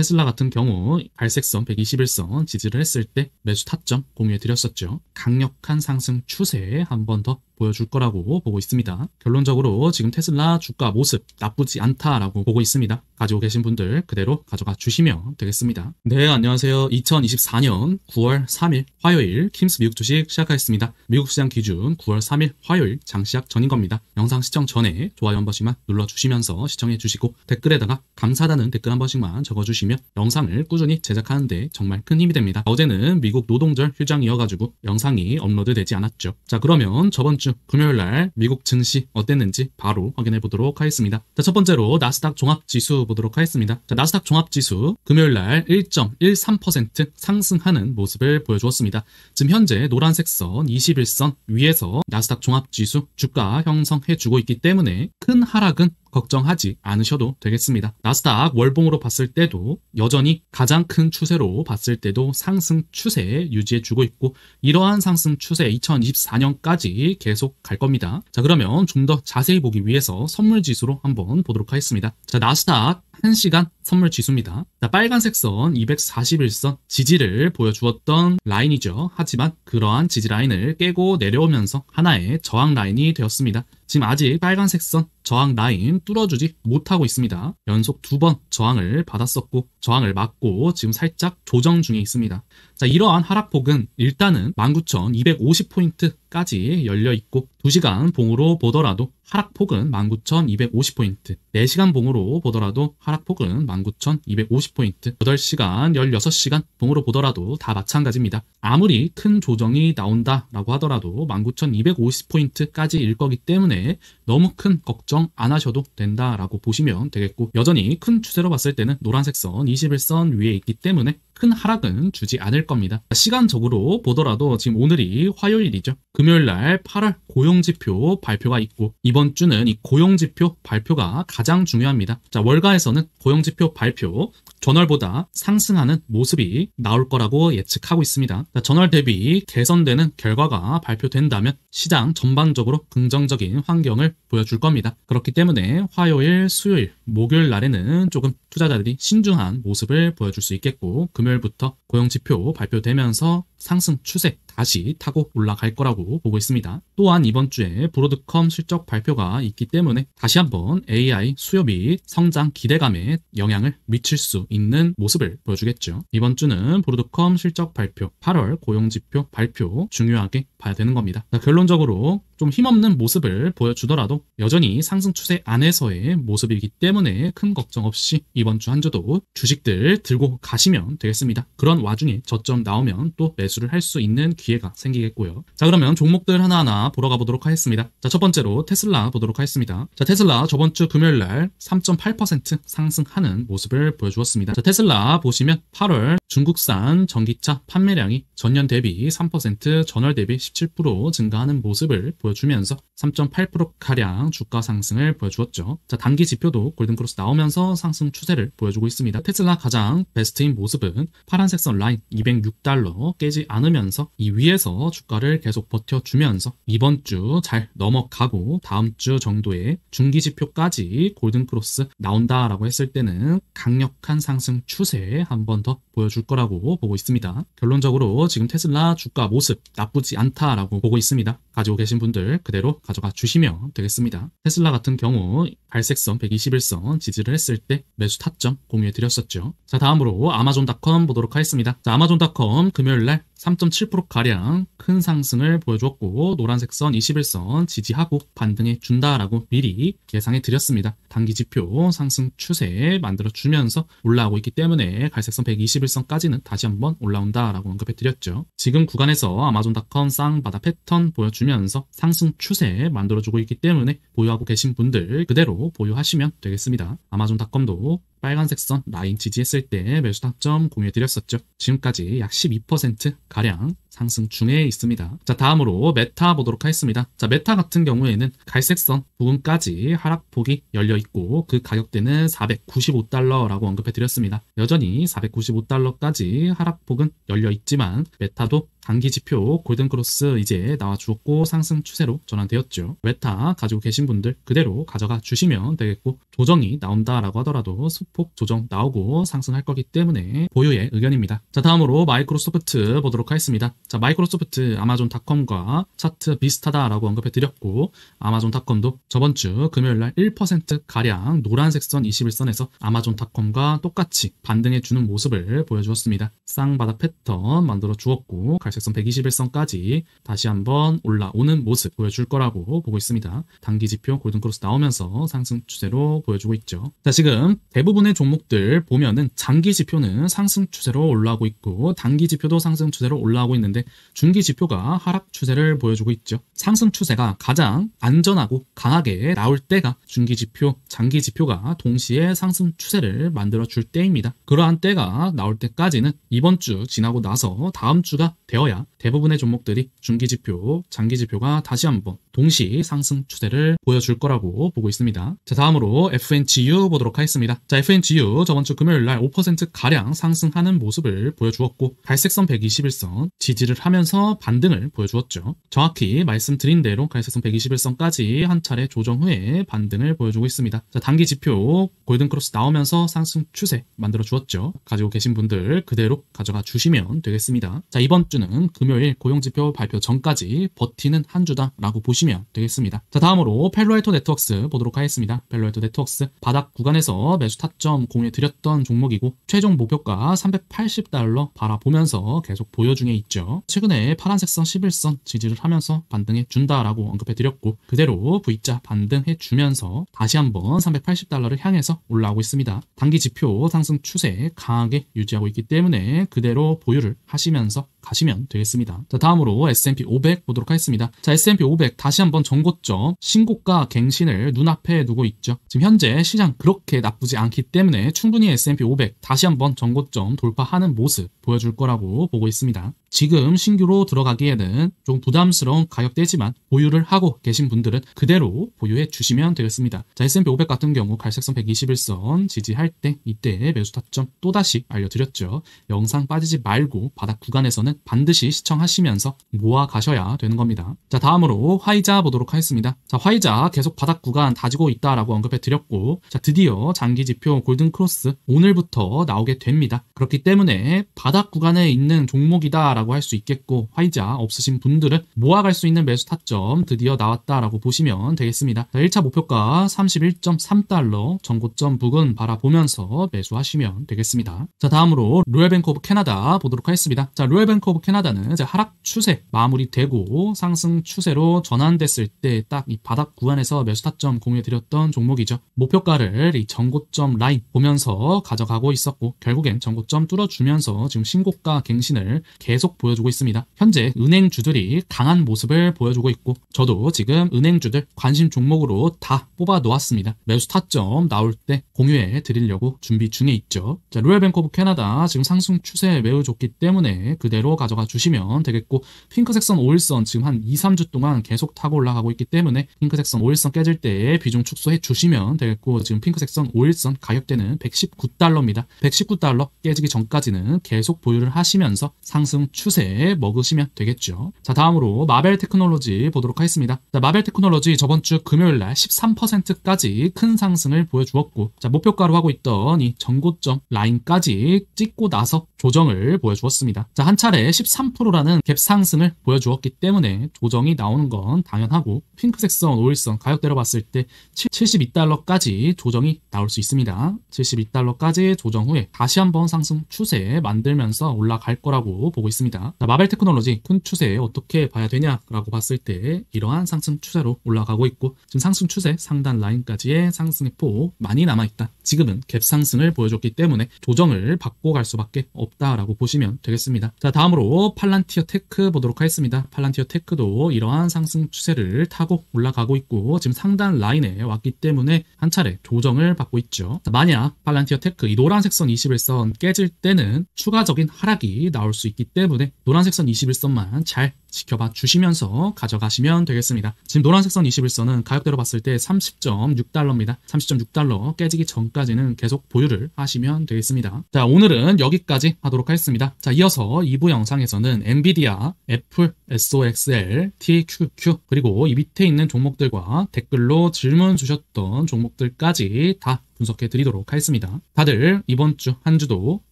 테슬라 같은 경우 발색선 121선 지지를 했을 때 매수 타점 공유해 드렸었죠. 강력한 상승 추세에 한번더 보여줄 거라고 보고 있습니다. 결론적으로 지금 테슬라 주가 모습 나쁘지 않다라고 보고 있습니다. 가지고 계신 분들 그대로 가져가 주시면 되겠습니다. 네, 안녕하세요. 2024년 9월 3일 화요일 킴스 미국 주식 시작하겠습니다. 미국 시장 기준 9월 3일 화요일 장시작 전인 겁니다. 영상 시청 전에 좋아요 한 번씩만 눌러주시면서 시청해 주시고 댓글에다가 감사하다는 댓글 한 번씩만 적어주시면 영상을 꾸준히 제작하는데 정말 큰 힘이 됩니다. 어제는 미국 노동절 휴장이어가지고 영상이 업로드 되지 않았죠. 자 그러면 저번 주주 금요일 날 미국 증시 어땠는지 바로 확인해 보도록 하겠습니다. 자, 첫 번째로 나스닥 종합 지수 보도록 하겠습니다. 자, 나스닥 종합 지수 금요일 날 1.13% 상승하는 모습을 보여주었습니다. 지금 현재 노란색 선 21선 위에서 나스닥 종합 지수 주가 형성해 주고 있기 때문에 큰 하락은 걱정하지 않으셔도 되겠습니다. 나스닥 월봉으로 봤을 때도 여전히 가장 큰 추세로 봤을 때도 상승 추세 유지해주고 있고 이러한 상승 추세 2024년까지 계속 갈 겁니다. 자 그러면 좀 더 자세히 보기 위해서 선물지수로 한번 보도록 하겠습니다. 자 나스닥 1시간 선물 지수입니다. 자, 빨간색 선 241선 지지를 보여주었던 라인이죠. 하지만 그러한 지지 라인을 깨고 내려오면서 하나의 저항 라인이 되었습니다. 지금 아직 빨간색 선 저항 라인 뚫어주지 못하고 있습니다. 연속 두 번 저항을 받았었고 저항을 맞고 지금 살짝 조정 중에 있습니다. 자, 이러한 하락폭은 일단은 19,250포인트까지 열려 있고 2시간 봉으로 보더라도 하락폭은 19,250포인트, 4시간 봉으로 보더라도 하락폭은 19,250포인트, 8시간, 16시간 봉으로 보더라도 다 마찬가지입니다. 아무리 큰 조정이 나온다라고 하더라도 19,250포인트까지 일 거기 때문에 너무 큰 걱정 안 하셔도 된다라고 보시면 되겠고 여전히 큰 추세로 봤을 때는 노란색 선2 1선 위에 있기 때문에 큰 하락은 주지 않을 겁니다. 시간적으로 보더라도 지금 오늘이 화요일이죠. 금요일 날 8월 고용지표 발표가 있고 이번 주는 이 고용지표 발표가 가장 중요합니다. 자 월가에서는 고용지표 발표 전월보다 상승하는 모습이 나올 거라고 예측하고 있습니다. 전월 대비 개선되는 결과가 발표된다면 시장 전반적으로 긍정적인 환경을 보여줄 겁니다. 그렇기 때문에 화요일, 수요일, 목요일 날에는 조금 투자자들이 신중한 모습을 보여줄 수 있겠고 금요일 금요일부터 고용지표 발표되면서 상승 추세 다시 타고 올라갈 거라고 보고 있습니다. 또한 이번 주에 브로드컴 실적 발표가 있기 때문에 다시 한번 AI 수요 및 성장 기대감에 영향을 미칠 수 있는 모습을 보여주겠죠. 이번 주는 브로드컴 실적 발표, 8월 고용지표 발표 중요하게 봐야 되는 겁니다. 결론적으로 좀 힘없는 모습을 보여주더라도 여전히 상승 추세 안에서의 모습이기 때문에 큰 걱정 없이 이번 주 한 주도 주식들 들고 가시면 되겠습니다. 그런 와중에 저점 나오면 또 매수를 할 수 있는 기회가 생기겠고요. 자 그러면 종목들 하나하나 보러 가보도록 하겠습니다. 자 첫 번째로 테슬라 보도록 하겠습니다. 자 테슬라 저번 주 금요일 날 3.8% 상승하는 모습을 보여주었습니다. 자 테슬라 보시면 8월 중국산 전기차 판매량이 전년 대비 3% 전월 대비 17% 증가하는 모습을 보여 보여주면서 3.8%가량 주가 상승을 보여주었죠. 자, 단기 지표도 골든크로스 나오면서 상승 추세를 보여주고 있습니다. 테슬라 가장 베스트인 모습은 파란색 선 라인 206달러 깨지 않으면서 이 위에서 주가를 계속 버텨주면서 이번 주 잘 넘어가고 다음 주 정도에 중기 지표까지 골든크로스 나온다라고 했을 때는 강력한 상승 추세에 한번더 보여줄 거라고 보고 있습니다. 결론적으로 지금 테슬라 주가 모습 나쁘지 않다라고 보고 있습니다. 가지고 계신 분들 그대로 가져가 주시면 되겠습니다. 테슬라 같은 경우 발색선 121선 지지를 했을 때 매수 타점 공유해 드렸었죠. 자 다음으로 아마존닷컴 보도록 하겠습니다. 자 아마존닷컴 금요일날 3.7%가량 큰 상승을 보여주었고 노란색 선 21선 지지하고 반등해 준다라고 미리 예상해 드렸습니다. 단기 지표 상승 추세 만들어주면서 올라오고 있기 때문에 갈색선 121선까지는 다시 한번 올라온다라고 언급해 드렸죠. 지금 구간에서 아마존닷컴 쌍바다 패턴 보여주면서 상승 추세 만들어주고 있기 때문에 보유하고 계신 분들 그대로 보유하시면 되겠습니다. 아마존닷컴도 빨간색 선 라인 지지했을 때 매수 타점 공유해드렸었죠. 지금까지 약 12%가량 상승 중에 있습니다. 자 다음으로 메타 보도록 하겠습니다. 자 메타 같은 경우에는 갈색선 부분까지 하락폭이 열려있고 그 가격대는 495달러라고 언급해드렸습니다. 여전히 495달러까지 하락폭은 열려있지만 메타도 단기 지표 골든크로스 이제 나와 주었고 상승 추세로 전환되었죠. 외타 가지고 계신 분들 그대로 가져가 주시면 되겠고 조정이 나온다라고 하더라도 소폭 조정 나오고 상승할 거기 때문에 보유의 의견입니다. 자 다음으로 마이크로소프트 보도록 하겠습니다. 자 마이크로소프트 아마존닷컴과 차트 비슷하다라고 언급해드렸고 아마존닷컴도 저번 주 금요일날 1%가량 노란색 선 21선에서 아마존닷컴과 똑같이 반등해주는 모습을 보여주었습니다. 쌍바닥 패턴 만들어 주었고 갈색선 121선까지 다시 한번 올라오는 모습 보여줄 거라고 보고 있습니다. 단기 지표 골든크로스 나오면서 상승 추세로 보여주고 있죠. 자 지금 대부분의 종목들 보면은 장기 지표는 상승 추세로 올라오고 있고 단기 지표도 상승 추세로 올라오고 있는데 중기 지표가 하락 추세를 보여주고 있죠. 상승 추세가 가장 안전하고 강하게 나올 때가 중기 지표, 장기 지표가 동시에 상승 추세를 만들어 줄 때입니다. 그러한 때가 나올 때까지는 이번 주 지나고 나서 다음 주가 되어 되어야 대부분의 종목들이 중기지표, 장기지표가 다시 한번 동시 상승 추세를 보여줄 거라고 보고 있습니다. 자 다음으로 FNGU 보도록 하겠습니다. 자 FNGU 저번 주 금요일 날 5%가량 상승하는 모습을 보여주었고 갈색선 121선 지지를 하면서 반등을 보여주었죠. 정확히 말씀드린 대로 갈색선 121선까지 한 차례 조정 후에 반등을 보여주고 있습니다. 자 단기 지표 골든크로스 나오면서 상승 추세 만들어 주었죠. 가지고 계신 분들 그대로 가져가 주시면 되겠습니다. 자 이번 주는 금요일 고용지표 발표 전까지 버티는 한 주다라고 보시면 보시면 되겠습니다. 자 다음으로 펠로알토 네트웍스 보도록 하겠습니다. 펠로알토 네트웍스 바닥 구간에서 매수 타점 공유 드렸던 종목이고 최종 목표가 380달러 바라보면서 계속 보여 중에 있죠. 최근에 파란색선 11선 지지를 하면서 반등해 준다라고 언급해 드렸고 그대로 V자 반등해 주면서 다시 한번 380달러를 향해서 올라오고 있습니다. 단기 지표 상승 추세 강하게 유지하고 있기 때문에 그대로 보유를 하시면서 가시면 되겠습니다. 자, 다음으로 S&P 500 보도록 하겠습니다. 자, S&P 500 다시 한번 전고점 신고가 갱신을 눈앞에 두고 있죠. 지금 현재 시장 그렇게 나쁘지 않기 때문에 충분히 S&P 500 다시 한번 전고점 돌파하는 모습 보여줄 거라고 보고 있습니다. 지금 신규로 들어가기에는 좀 부담스러운 가격대지만 보유를 하고 계신 분들은 그대로 보유해 주시면 되겠습니다. 자, S&P 500 같은 경우 갈색선 121선 지지할 때 이때 매수 타점 또다시 알려드렸죠. 영상 빠지지 말고 바닥 구간에서는 영상은 반드시 시청하시면서 모아 가셔야 되는 겁니다. 자 다음으로 화이자 보도록 하겠습니다. 자 화이자 계속 바닥 구간 다지고 있다라고 언급해 드렸고 자 드디어 장기 지표 골든 크로스 오늘부터 나오게 됩니다. 그렇기 때문에 바닥 구간에 있는 종목이다라고 할 수 있겠고 화이자 없으신 분들은 모아갈 수 있는 매수 타점 드디어 나왔다라고 보시면 되겠습니다. 자, 1차 목표가 31.3달러 전고점 부근 바라보면서 매수하시면 되겠습니다. 자 다음으로 로얄뱅크 오브 캐나다 보도록 하겠습니다. 자 로얄뱅크 뱅크 오브 캐나다는 이제 하락 추세 마무리되고 상승 추세로 전환됐을 때 딱 이 바닥 구간에서 매수 타점 공유해드렸던 종목이죠. 목표가를 이 전고점 라인 보면서 가져가고 있었고 결국엔 전고점 뚫어주면서 지금 신고가 갱신을 계속 보여주고 있습니다. 현재 은행주들이 강한 모습을 보여주고 있고 저도 지금 은행주들 관심 종목으로 다 뽑아 놓았습니다. 매수 타점 나올 때 공유해 드리려고 준비 중에 있죠. 자, 로얄뱅크 오브 캐나다 지금 상승 추세 매우 좋기 때문에 그대로 정로 가져가 주시면 되겠고 핑크색선 5일선 지금 한 2, 3주 동안 계속 타고 올라가고 있기 때문에 핑크색선 5일선 깨질 때 비중 축소해 주시면 되겠고 지금 핑크색선 5일선 가격대는 119달러입니다. 119달러 깨지기 전까지는 계속 보유를 하시면서 상승 추세 먹으시면 되겠죠. 자 다음으로 마벨 테크놀로지 보도록 하겠습니다. 자, 마벨 테크놀로지 저번 주 금요일날 13%까지 큰 상승을 보여주었고 자 목표가로 하고 있던 이 전고점 라인까지 찍고 나서 조정을 보여주었습니다. 자 한 차례 숫자 13%라는 갭 상승을 보여주었기 때문에 조정이 나오는 건 당연하고 핑크색선, 오일선 가격대로 봤을 때 72달러까지 조정이 나올 수 있습니다. 72달러까지 조정 후에 다시 한번 상승 추세 만들면서 올라갈 거라고 보고 있습니다. 자, 마벨 테크놀로지 큰 추세 어떻게 봐야 되냐라고 봤을 때 이러한 상승 추세로 올라가고 있고 지금 상승 추세 상단 라인까지의 상승의 폭 많이 남아있다. 지금은 갭 상승을 보여줬기 때문에 조정을 받고 갈 수밖에 없다라고 보시면 되겠습니다. 자 다음 다음으로 팔란티어 테크 보도록 하겠습니다. 팔란티어 테크도 이러한 상승 추세를 타고 올라가고 있고 지금 상단 라인에 왔기 때문에 한 차례 조정을 받고 있죠. 만약 팔란티어 테크 이 노란색 선 21선 깨질 때는 추가적인 하락이 나올 수 있기 때문에 노란색 선 21선만 잘 지켜봐 주시면서 가져가시면 되겠습니다. 지금 노란색 선 21선은 가격대로 봤을 때 30.6달러입니다. 30.6달러 깨지기 전까지는 계속 보유를 하시면 되겠습니다. 자 오늘은 여기까지 하도록 하겠습니다. 자 이어서 2부 영상에서는 엔비디아, 애플, SOXL, TQQ 그리고 이 밑에 있는 종목들과 댓글로 질문 주셨던 종목들까지 다 분석해 드리도록 하겠습니다. 다들 이번 주 한 주도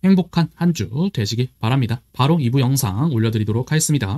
행복한 한 주 되시기 바랍니다. 바로 2부 영상 올려드리도록 하겠습니다.